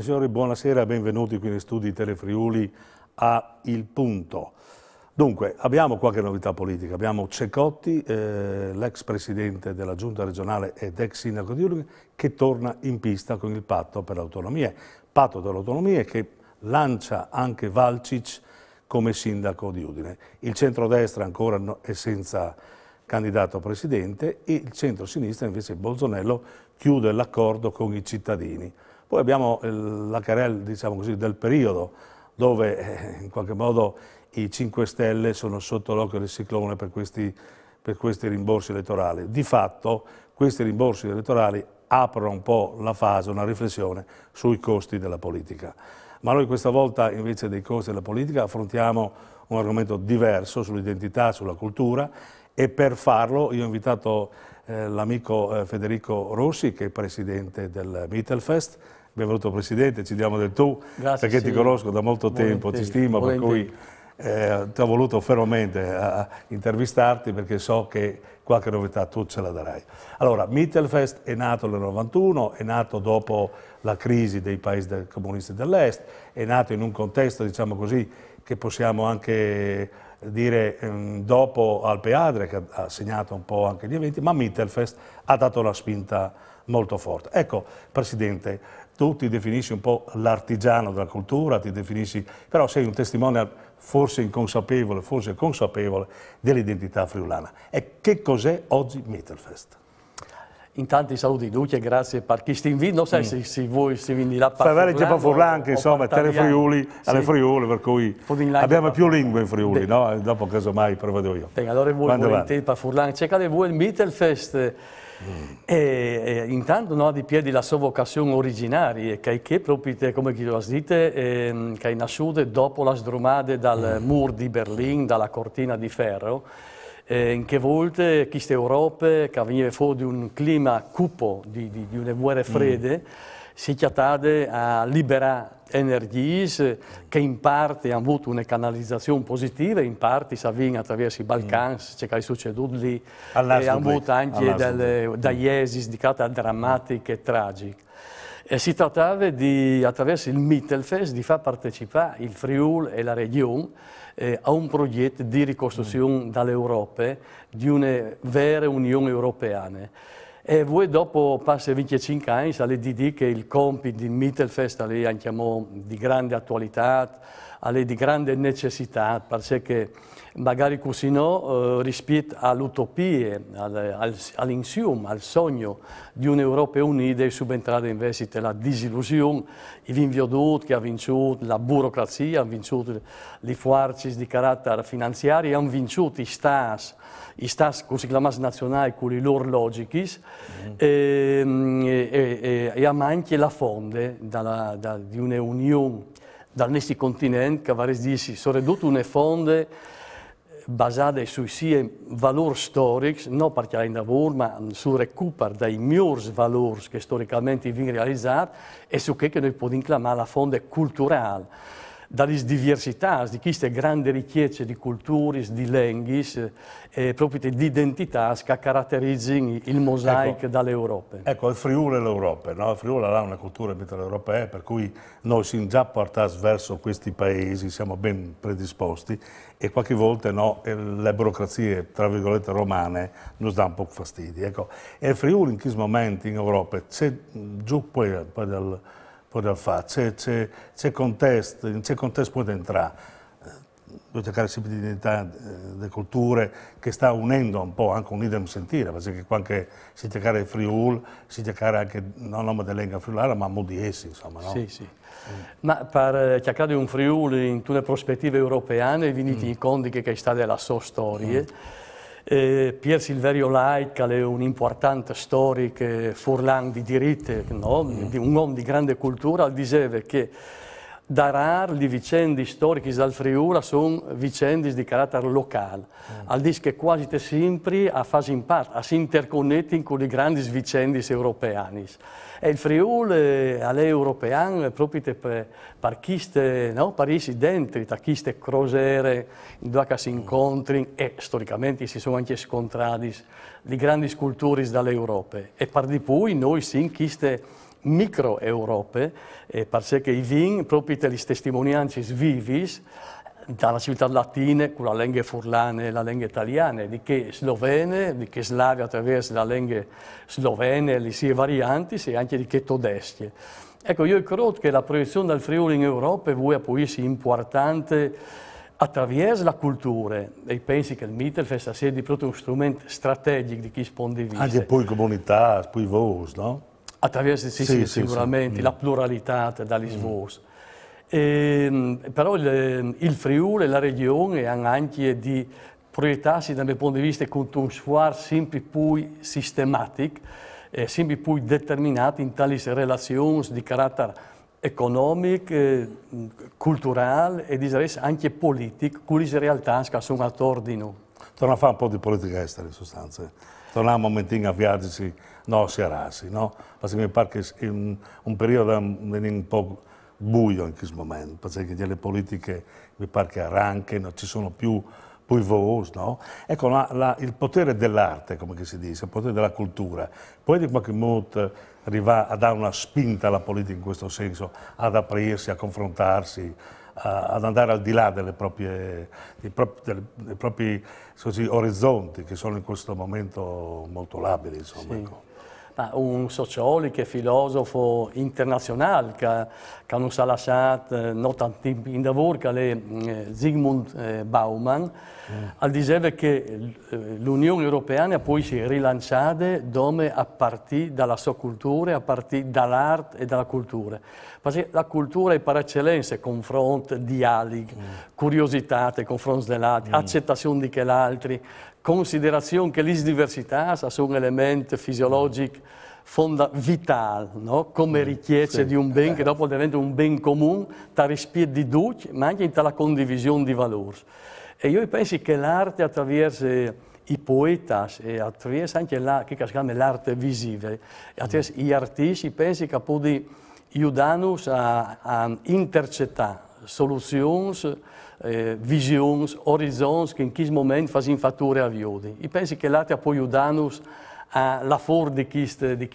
Signori, buonasera, benvenuti qui nei studi Telefriuli a Il Punto. Dunque, abbiamo qualche novità politica. Abbiamo Cecotti, eh, l'ex presidente della giunta regionale ed ex sindaco di Uruguay, che torna in pista con il patto per l'autonomia. Patto per dell'autonomia che lancia anche Valcic come sindaco di Udine. Il centrodestra ancora no, è senza candidato a presidente e il centro-sinistra invece Bolzonello chiude l'accordo con i cittadini. Poi abbiamo eh, la querelle diciamo così, del periodo, dove eh, in qualche modo i 5 Stelle sono sotto l'occhio del ciclone per questi, per questi rimborsi elettorali. Di fatto questi rimborsi elettorali aprono un po' la fase, una riflessione sui costi della politica. Ma noi questa volta invece dei costi della politica affrontiamo un argomento diverso sull'identità, sulla cultura e per farlo io ho invitato eh, l'amico eh, Federico Rossi che è presidente del Mittelfest benvenuto Presidente, ci diamo del tu, Grazie, perché sì. ti conosco da molto tempo, volentieri, ti stimo, volentieri. per cui... Eh, ti ho voluto fermamente eh, a intervistarti perché so che qualche novità tu ce la darai. Allora, Mittelfest è nato nel 91, è nato dopo la crisi dei paesi comunisti dell'Est, è nato in un contesto, diciamo così, che possiamo anche dire ehm, dopo Alpe Adria, che ha segnato un po' anche gli eventi, ma Mittelfest ha dato la spinta molto forte. Ecco, Presidente, tu ti definisci un po' l'artigiano della cultura, ti definisci, però sei un testimone forse inconsapevole, forse consapevole dell'identità friulana. E che cos'è oggi Mittelfest? Intanto i saluti Ducci grazie per chi sta in vino, sai mm. se, se voi si venirà a parlare. Fai avere Furlan, parlare anche, insomma, alle Friuli, sì. alle Friuli, per cui abbiamo più lingue in Friuli, no? dopo casomai prevedo io. Bene, allora voi volete per Furlan, cercate voi il Mittelfest. E, e, intanto non ha di piedi la sua vocazione originaria, che è proprio, come dite, ehm, che è nascita dopo la sdrumata dal mm. muro di Berlino, dalla cortina di ferro, eh, in che volte queste Europe, che veniva fuori di un clima cupo, di, di, di una guerra fredda, mm. si chiatade a liberare Energies che in parte hanno avuto una canalizzazione positiva, in parte Savin attraverso i Balcani, mm. c'è che è succeduto lì, e hanno avuto anche delle, mm. dagli dedicate a drammatiche e tragiche. E si trattava di, attraverso il Mittelfest di far partecipare il Friul e la Regione eh, a un progetto di ricostruzione mm. dall'Europa, di una vera Unione Europea. E voi dopo passerete 25 anni, alle di che il compito di Mittelfest, è anche di grande attualità, è di grande necessità perché magari così no, eh, rispetto all'utopia, al, all'insieme, al sogno di un'Europa unita è subentrata invece la disillusione, i vinviodut che ha vincuto la burocrazia, ha vinto le forze di carattere finanziario, hanno vinto i stati i stas così chiamati nazionali con le loro logiche, mm. Mm-hmm. Ehm, e, e, e, e anche la fonte dalla, da, di un'unione dal continente, continent, ca varez sono soredotto une fonde basate sui sie valori storici, non perché hanno lavoro, ma sul recupero dei migliori valori che storicamente vengono realizzati e su che noi possiamo chiamare la fonte culturale dalle diversità, di queste grandi ricchezze di culture, di lingue e eh, eh, proprio di identità che caratterizzano il mosaico ecco, dall'Europa. Ecco, il Friuli è l'Europa, no? il Friuli ha una cultura mitteleuropea per cui noi siamo già portati verso questi paesi, siamo ben predisposti e qualche volta no, eh, le burocrazie, tra virgolette, romane ci danno un po' fastidio. Ecco, e il Friuli in questo momento in Europa c'è giù poi, poi dal podel fa. C'è contest, in c'è contest può entrare devo cercare sempre di identità eh, delle culture che sta unendo un po' anche un idem sentire, perché qua anche si cercare il Friul, si cercare anche non nome della lingua friulana, ma modiesi, insomma. No? Sì, sì. Mm. Ma per eh, cercare di un Friul in tutte le prospettive europee, venite mm. in conti che, che sta della sua storia. Mm. Eh, Pier Silverio Laica è un importante storico, Furlan di diritto, no? mm. un uomo di grande cultura, diceva che darar le vicende storiche dal Friuli sono vicende di carattere locale, mm. al dire che quasi sempre a fare in parte, a si interconnettono con le grandi vicende europee. E il Friuli eh, è europeo proprio per, per queste no, parisi dentro, per queste crociere dove si incontrano mm. e storicamente si sono anche scontrati le grandi culture dall'Europa. E per di più noi siamo queste micro-Europe, eh, che i vin, proprio le testimonianze vivis, dalla civiltà latina con la lingua furlane e la lingua italiana, di che slovene, di che slavi attraverso la lingua slovene, le sue varianti e anche di che todestie. Ecco, io credo che la proiezione del Friuli in Europa vuoi appoiarsi importante attraverso la cultura e pensi che il Mittelfest sia di proprio uno strumento strategico di chi spondivisa. Anche poi comunità, poi voi, no? Attraverso, sì, sì, sì sicuramente, sì. Mm. la pluralità dagli Mm. E, ehm, però il, ehm, il Friuli e la regione hanno anche di proiettarsi dal mio punto di vista con un sguardo sempre più sistematico e eh, sempre più determinato in tali relazioni di carattere economico, eh, culturale e direi anche politico con le realtà che sono attorno di noi. Torna a fare un po' di politica estera in sostanza to nám momentinga viazici nosi a rasi, no? Perché mi pare che in un periodo un po' buio in questo momento, perché le politiche mi pare che arranchino, ci sono più poi no? Ecco, la, la, il potere dell'arte, come si dice, il potere della cultura. Poi di qualche modo arriva a dare una spinta alla politica in questo senso, ad aprirsi, a confrontarsi, a, ad andare al di là proprie, dei, propri, delle, dei propri così, orizzonti che sono in questo momento molto labili. Insomma, sì. ecco. Ah, un sociologo e filosofo internazionale che, che non sa ha lasciato eh, tanto in lavoro, che è eh, Sigmund eh, Bauman, mm. diceva che eh, l'Unione Europea può essere rilanciata dome a partire dalla sua cultura, a partire dall'arte e dalla cultura. Perché la cultura è per eccellenza confronto, dialogo, mm. curiosità, confronto dell'altro, mm. accettazione di che l'altro, considerazione che la diversità è un elemento fisiologico fonda vitale, no? come mm, richiesta sì. di un ben eh che dopo diventa un ben comune, tra rispetto di tutti, ma anche tra condivisione di valori. E io penso che l'arte attraverso i poetas e attraverso anche la, che l'arte visiva, attraverso mm. gli artisti, penso che può aiutarci a, a intercettare soluzioni eh, visions, horizons que em quis momento faziam fatura a viúde. E penso que lá te apoiudamos a for di queste, di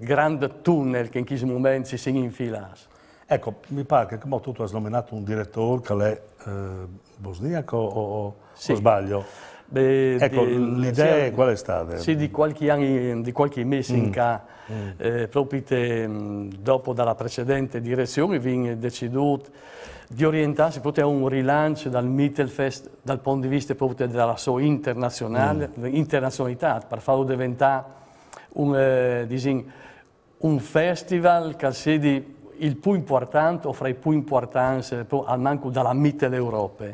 grande tunnel che in questo momento si infilas. Ecco, mi pare che come tu, hai nominato un direttore che è eh, bosniaco o, o, sì. o sbaglio? Beh, ecco, l'idea qual è stata? Sì, di qualche, anni, di qualche mese mm. in ca, mm. eh, proprio mm, dopo dalla precedente direzione, vi deciso di orientarsi proprio a un rilancio dal Mittelfest dal punto di vista proprio della sua internazionale, mm. internazionalità, per farlo diventare un, eh, disin, un festival che sia il più importante o fra i più importanti, al manco dalla Mitteleuropa. Mm.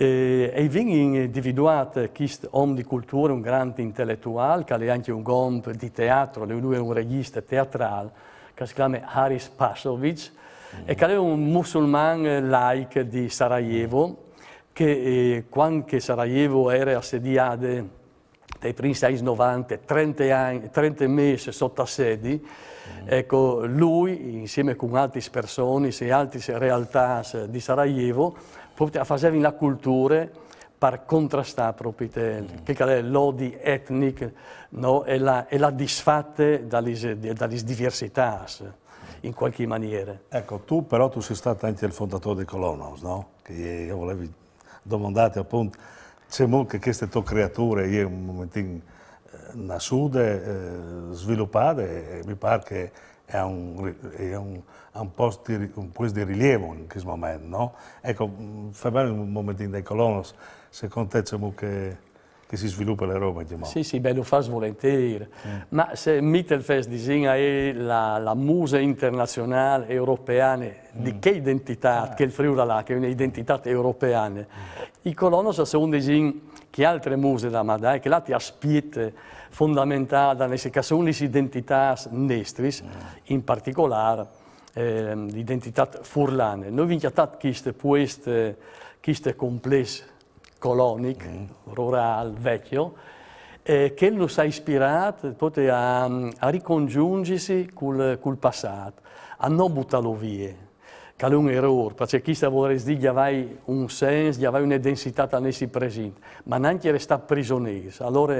Eh, e vengono individuate questo uomo di cultura, un grande intellettuale, che è anche un gomp di teatro, lui è un regista teatrale, che si chiama Haris Pasovic, mm. e che è un musulman like di Sarajevo, che eh, quando Sarajevo era assediato dai primi 690, 30, anni, 30 mesi sotto assedi, mm. ecco, lui insieme con altre persone e altre realtà di Sarajevo facevano la cultura per contrastare proprio le mm. lodi etniche no? e, la, e la disfatte dalle, diversità in qualche maniera. Ecco, tu però tu sei stato anche il fondatore di Colonos, no? Che io volevo domandare appunto, c'è molto che queste tue creature, io un momentino eh, nascute, eh, sviluppate, e mi pare che è un, è un, è un posto di, un posto di rilievo in questo momento, no? Ecco, mm, fa bene un momentino dei colonos, secondo te diciamo, che, che, si sviluppa l'Europa? Sì, sì, beh, lo fa volentieri, mm. ma se Mittelfest disegna la, la musa internazionale europea, mm. di che identità, ah. che il Friuli ha, che è un'identità europea, mm. i colonos sono disegnati che altre muse da Madai, eh, che lati aspiet fondamentata nesse casunis identitas nestris, mm. in particolare eh, l'identità furlane. Noi vinchiatat chiste pueste, chiste complex colonic, mm. rural, vecchio, eh, che lo ha ispirato a, a ricongiungersi col, col passato, a non buttarlo via că un eror, pentru că asta vor zdi că un senso, că avai o densitate a nesi prezent, ma neanche resta prigionieri. Allora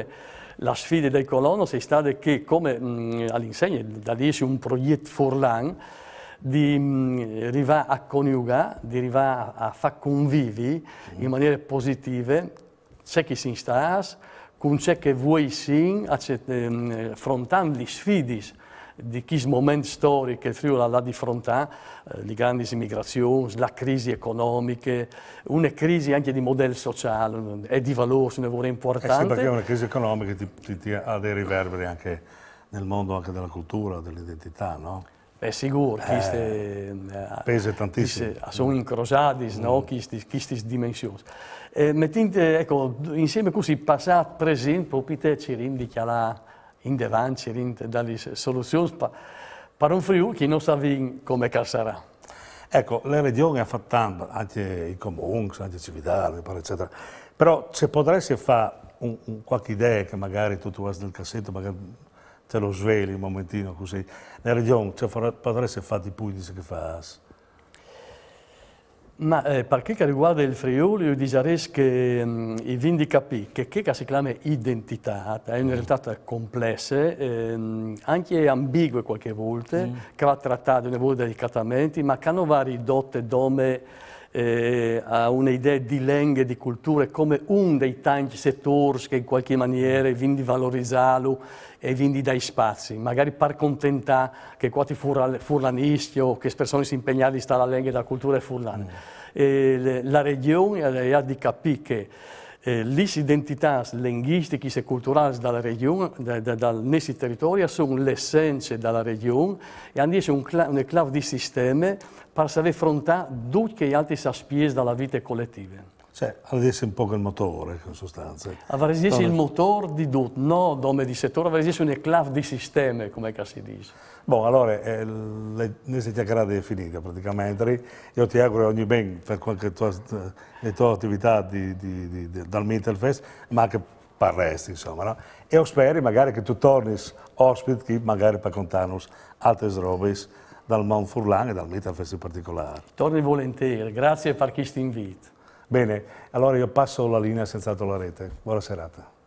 la sfida del colono è stata che, come all'insegna da dirsi un progetto Forlan, di arrivare a coniugare, di arrivare a far convivi in mm. maniera positiva c'è chi si instasa, con c'è che vuoi sin, ehm, affrontando gli sfidi di questo momenti storici che il Friuli ha eh, di fronte, eh, le grandi immigrazioni, la crisi economica, una crisi anche di modello sociale e eh, di valore, se ne vuole importante. Eh sì, perché una crisi economica ti, ti, ti ha dei riverberi anche nel mondo anche della cultura, dell'identità, no? Beh, sicuro, queste, eh, pesa tantissimo. Queste, ah, sono incrociati, mm. no? queste, dimensioni. Eh, mettinte, ecco, insieme così, questo passato, presente, proprio te ci rindi che la in davanti, in dalle soluzioni per un Friuli che non sa come sarà. Ecco, la regione ha fatto tanto, anche i comuni, anche Cividale, eccetera, però se potresti fare un, un, qualche idea che magari tu, tu hai nel cassetto, magari te lo sveli un momentino così, la regione, se cioè, potresti fare di Puglisi che fai? Ma eh, per che riguarda il Friuli, io direi che mh, mm, i vini di capì che, che si chiama identità, è eh, una mm. realtà complessa, ehm, anche ambigua qualche volta, mm. che va trattata a livello delicatamente, ma che non va ridotta come eh, a un'idea di lingue, di culture, come un dei tanti settori che in qualche maniera quindi valorizzano e quindi dai spazi, magari per contentare che quanti furlanisti o che persone si impegnano a stare alla lingua e la cultura furlana. Mm. Eh, la regione ha di capire che eh, les identitats lingüístiques e culturali della regione, regió, de, de, del nostre territori, són l'essència de la regió i han un, cla di sistema per saber affrontare tutti gli altri aspetti della vita collettiva. Cioè, avesse un po' il motore, in sostanza. Avesse il motore di tutto, no dome di settore, avresti un eclave di sistema, come si dice. Bon, allora, eh, le, questa chiacchierata è finita praticamente. Io ti auguro ogni bene per qualche tua, le tue attività di, di, di, di, dal Mittelfest, ma anche per resti, insomma. No? E io spero magari che tu torni ospite, magari per contarnos altre robe dal Mount Furlan e dal Mittelfest in particolare. Torni volentieri, grazie per questo invito. Bene, allora io passo la linea senz'altro alla rete. Buona serata.